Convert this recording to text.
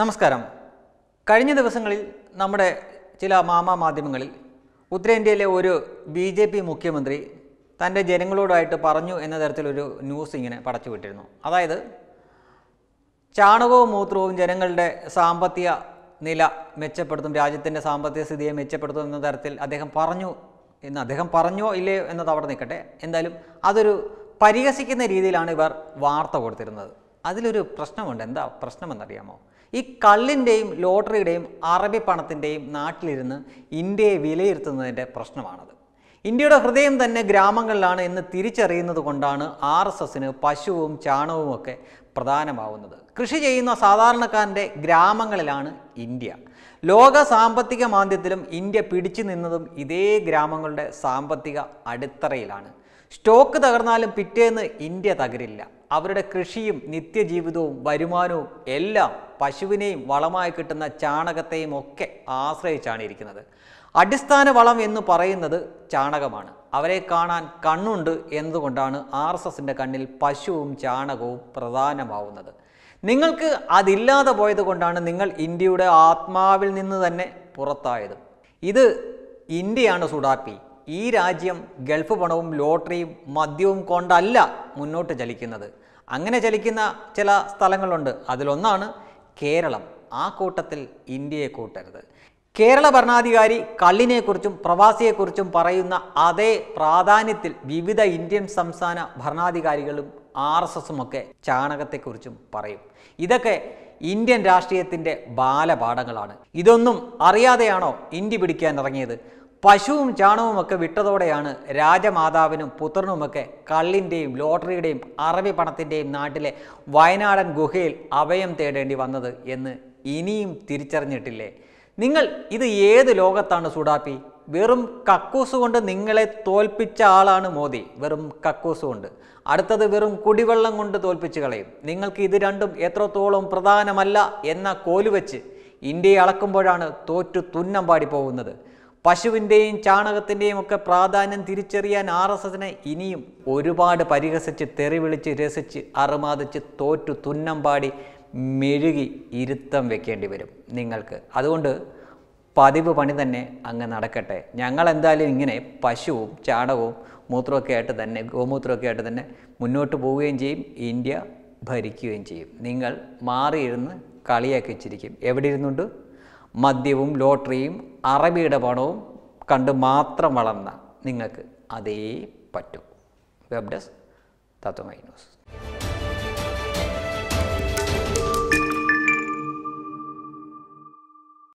നമസ്കാരം കഴിഞ്ഞ ദിവസങ്ങളിൽ നമ്മുടെ ചില മാമാ മാധ്യമങ്ങളിൽ ഉത്തരേന്ത്യയിലെ ഒരു ബി ജെ പി മുഖ്യമന്ത്രി തൻ്റെ ജനങ്ങളോടായിട്ട് പറഞ്ഞു എന്ന തരത്തിലൊരു ന്യൂസ് ഇങ്ങനെ പടച്ചുവിട്ടിരുന്നു അതായത് ചാണകവും മൂത്രവും ജനങ്ങളുടെ സാമ്പത്തിക നില മെച്ചപ്പെടുത്തും രാജ്യത്തിൻ്റെ സാമ്പത്തിക സ്ഥിതിയെ മെച്ചപ്പെടുത്തും എന്ന തരത്തിൽ അദ്ദേഹം പറഞ്ഞു എന്ന് അദ്ദേഹം പറഞ്ഞോ ഇല്ലയോ എന്നത് അവിടെ നിൽക്കട്ടെ എന്തായാലും അതൊരു പരിഹസിക്കുന്ന രീതിയിലാണ് ഇവർ വാർത്ത കൊടുത്തിരുന്നത് അതിലൊരു പ്രശ്നമുണ്ട് എന്താ പ്രശ്നമെന്നറിയാമോ ഈ കള്ളിൻ്റെയും ലോട്ടറിയുടെയും അറബി പണത്തിൻ്റെയും നാട്ടിലിരുന്ന് ഇന്ത്യയെ വിലയിരുത്തുന്നതിൻ്റെ പ്രശ്നമാണത് ഇന്ത്യയുടെ ഹൃദയം തന്നെ ഗ്രാമങ്ങളിലാണ് എന്ന് തിരിച്ചറിയുന്നത് കൊണ്ടാണ് ആർ എസ് എസിന് പശുവും ചാണകവും ഒക്കെ പ്രധാനമാവുന്നത് കൃഷി ചെയ്യുന്ന സാധാരണക്കാരൻ്റെ ഗ്രാമങ്ങളിലാണ് ഇന്ത്യ ലോക സാമ്പത്തിക മാന്ദ്യത്തിലും ഇന്ത്യ പിടിച്ചു നിന്നതും ഇതേ ഗ്രാമങ്ങളുടെ സാമ്പത്തിക അടിത്തറയിലാണ് സ്റ്റോക്ക് തകർന്നാലും പിറ്റേന്ന് ഇന്ത്യ തകരില്ല അവരുടെ കൃഷിയും നിത്യജീവിതവും വരുമാനവും എല്ലാം പശുവിനെയും വളമായി കിട്ടുന്ന ചാണകത്തെയും ഒക്കെ ആശ്രയിച്ചാണ് ഇരിക്കുന്നത് അടിസ്ഥാന വളം എന്ന് പറയുന്നത് ചാണകമാണ് അവരെ കാണാൻ കണ്ണുണ്ട് എന്നതുകൊണ്ടാണ് ആർ എസ് എസിൻ്റെ കണ്ണിൽ പശുവും ചാണകവും പ്രധാനമാവുന്നത് നിങ്ങൾക്ക് അതില്ലാതെ പോയത് കൊണ്ടാണ് നിങ്ങൾ ഇന്ത്യയുടെ ആത്മാവിൽ നിന്ന് തന്നെ പുറത്തായത് ഇത് ഇന്ത്യയാണ് സുഡാപ്പി ഈ രാജ്യം ഗൾഫ് പണവും ലോട്ടറിയും മദ്യവും കൊണ്ടല്ല മുന്നോട്ട് ചലിക്കുന്നത് അങ്ങനെ ചലിക്കുന്ന ചില സ്ഥലങ്ങളുണ്ട് അതിലൊന്നാണ് കേരളം ആ കൂട്ടത്തിൽ ഇന്ത്യയെ കൂട്ടരുത് കേരള ഭരണാധികാരി കള്ളിനെക്കുറിച്ചും പ്രവാസിയെക്കുറിച്ചും പറയുന്ന അതേ പ്രാധാന്യത്തിൽ വിവിധ ഇന്ത്യൻ സംസ്ഥാന ഭരണാധികാരികളും ആർ എസ് എസും ഒക്കെ ചാണകത്തെക്കുറിച്ചും പറയും ഇതൊക്കെ ഇന്ത്യൻ രാഷ്ട്രീയത്തിൻ്റെ ബാലപാഠങ്ങളാണ് ഇതൊന്നും അറിയാതെയാണോ ഇന്ത്യ പിടിക്കാൻ ഇറങ്ങിയത് പശുവും ഒക്കെ വിട്ടതോടെയാണ് രാജമാതാവിനും പുത്രനുമൊക്കെ കള്ളിൻ്റെയും ലോട്ടറിയുടെയും അറബി പണത്തിൻ്റെയും നാട്ടിലെ വയനാടൻ ഗുഹയിൽ അഭയം തേടേണ്ടി വന്നത് എന്ന് ഇനിയും തിരിച്ചറിഞ്ഞിട്ടില്ലേ നിങ്ങൾ ഇത് ഏത് ലോകത്താണ് സുഡാപ്പി വെറും കക്കൂസ് കൊണ്ട് നിങ്ങളെ തോൽപ്പിച്ച ആളാണ് മോദി വെറും കക്കൂസ് കൊണ്ട് അടുത്തത് വെറും കുടിവെള്ളം കൊണ്ട് തോൽപ്പിച്ച് കളയും നിങ്ങൾക്ക് ഇത് രണ്ടും എത്രത്തോളം പ്രധാനമല്ല എന്ന കോലുവെച്ച് ഇന്ത്യയെ അളക്കുമ്പോഴാണ് തോറ്റു തുന്നം പാടി പോകുന്നത് പശുവിൻ്റെയും ചാണകത്തിൻ്റെയും ഒക്കെ പ്രാധാന്യം തിരിച്ചറിയാൻ ആർ എസ് എസിനെ ഇനിയും ഒരുപാട് പരിഹസിച്ച് തെറിവിളിച്ച് രസിച്ച് അറുമാതിച്ച് തോറ്റു തുന്നം പാടി മെഴുകി ഇരുത്തം വെക്കേണ്ടി വരും നിങ്ങൾക്ക് അതുകൊണ്ട് പതിവ് പണി തന്നെ അങ്ങ് നടക്കട്ടെ ഞങ്ങൾ എന്തായാലും ഇങ്ങനെ പശുവും ചാണകവും മൂത്രമൊക്കെ ആയിട്ട് തന്നെ ഗോമൂത്രമൊക്കെ ആയിട്ട് തന്നെ മുന്നോട്ട് പോവുകയും ചെയ്യും ഇന്ത്യ ഭരിക്കുകയും ചെയ്യും നിങ്ങൾ മാറിയിരുന്ന് കളിയാക്കി വെച്ചിരിക്കും എവിടെ ഇരുന്നുണ്ട് മദ്യവും ലോട്ടറിയും അറബിയുടെ പണവും കണ്ട് മാത്രം വളർന്ന നിങ്ങൾക്ക് അതേ പറ്റൂ വെബ് ഡെസ്ക് തത്വമൈ ന്യൂസ്